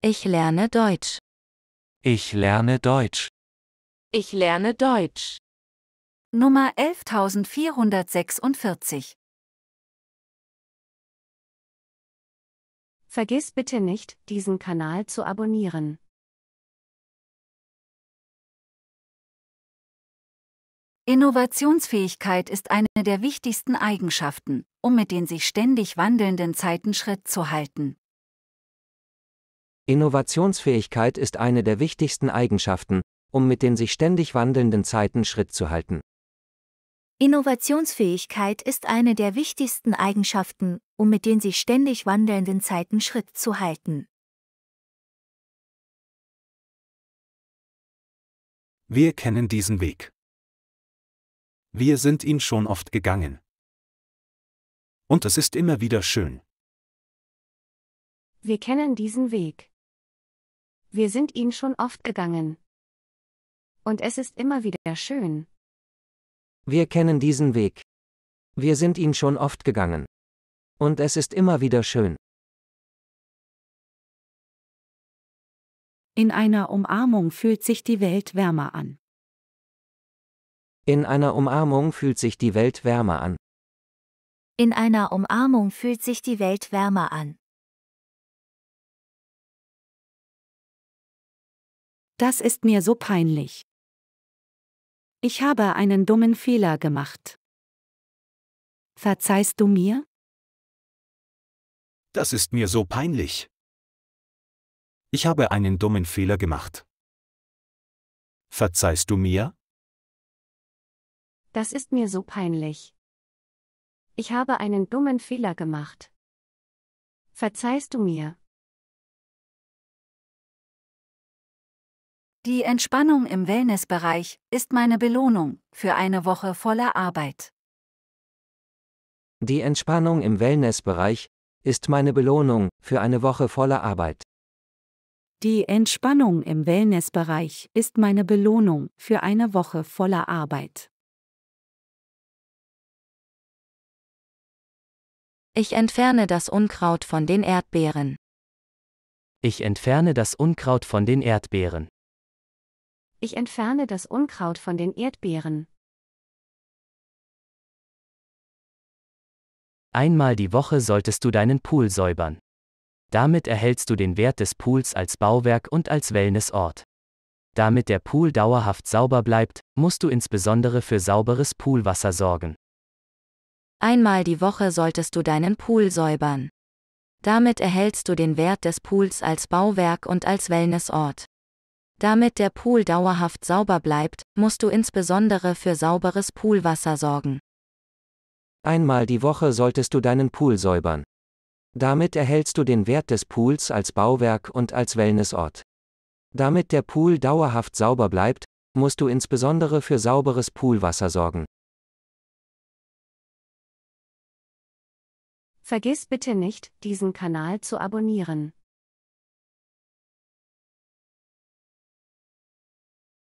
Ich lerne Deutsch. Ich lerne Deutsch. Ich lerne Deutsch. Nummer 11446 Vergiss bitte nicht, diesen Kanal zu abonnieren. Innovationsfähigkeit ist eine der wichtigsten Eigenschaften, um mit den sich ständig wandelnden Zeiten Schritt zu halten. Innovationsfähigkeit ist eine der wichtigsten Eigenschaften, um mit den sich ständig wandelnden Zeiten Schritt zu halten. Innovationsfähigkeit ist eine der wichtigsten Eigenschaften, um mit den sich ständig wandelnden Zeiten Schritt zu halten. Wir kennen diesen Weg. Wir sind ihn schon oft gegangen. Und es ist immer wieder schön. Wir kennen diesen Weg. Wir sind ihn schon oft gegangen. Und es ist immer wieder schön. Wir kennen diesen Weg. Wir sind ihn schon oft gegangen. Und es ist immer wieder schön. In einer Umarmung fühlt sich die Welt wärmer an. In einer Umarmung fühlt sich die Welt wärmer an. In einer Umarmung fühlt sich die Welt wärmer an. Das ist mir so peinlich. Ich habe einen dummen Fehler gemacht. Verzeihst du mir? Das ist mir so peinlich. Ich habe einen dummen Fehler gemacht. Verzeihst du mir? Das ist mir so peinlich. Ich habe einen dummen Fehler gemacht. Verzeihst du mir? Die Entspannung im Wellnessbereich ist meine Belohnung für eine Woche voller Arbeit. Die Entspannung im Wellnessbereich ist meine Belohnung für eine Woche voller Arbeit. Die Entspannung im Wellnessbereich ist meine Belohnung für eine Woche voller Arbeit. Ich entferne das Unkraut von den Erdbeeren. Ich entferne das Unkraut von den Erdbeeren. Ich entferne das Unkraut von den Erdbeeren. Einmal die Woche solltest du deinen Pool säubern. Damit erhältst du den Wert des Pools als Bauwerk und als Wellnessort. Damit der Pool dauerhaft sauber bleibt, musst du insbesondere für sauberes Poolwasser sorgen. Einmal die Woche solltest du deinen Pool säubern. Damit erhältst du den Wert des Pools als Bauwerk und als Wellnessort. Damit der Pool dauerhaft sauber bleibt, musst du insbesondere für sauberes Poolwasser sorgen. Einmal die Woche solltest du deinen Pool säubern. Damit erhältst du den Wert des Pools als Bauwerk und als Wellnessort. Damit der Pool dauerhaft sauber bleibt, musst du insbesondere für sauberes Poolwasser sorgen. Vergiss bitte nicht, diesen Kanal zu abonnieren.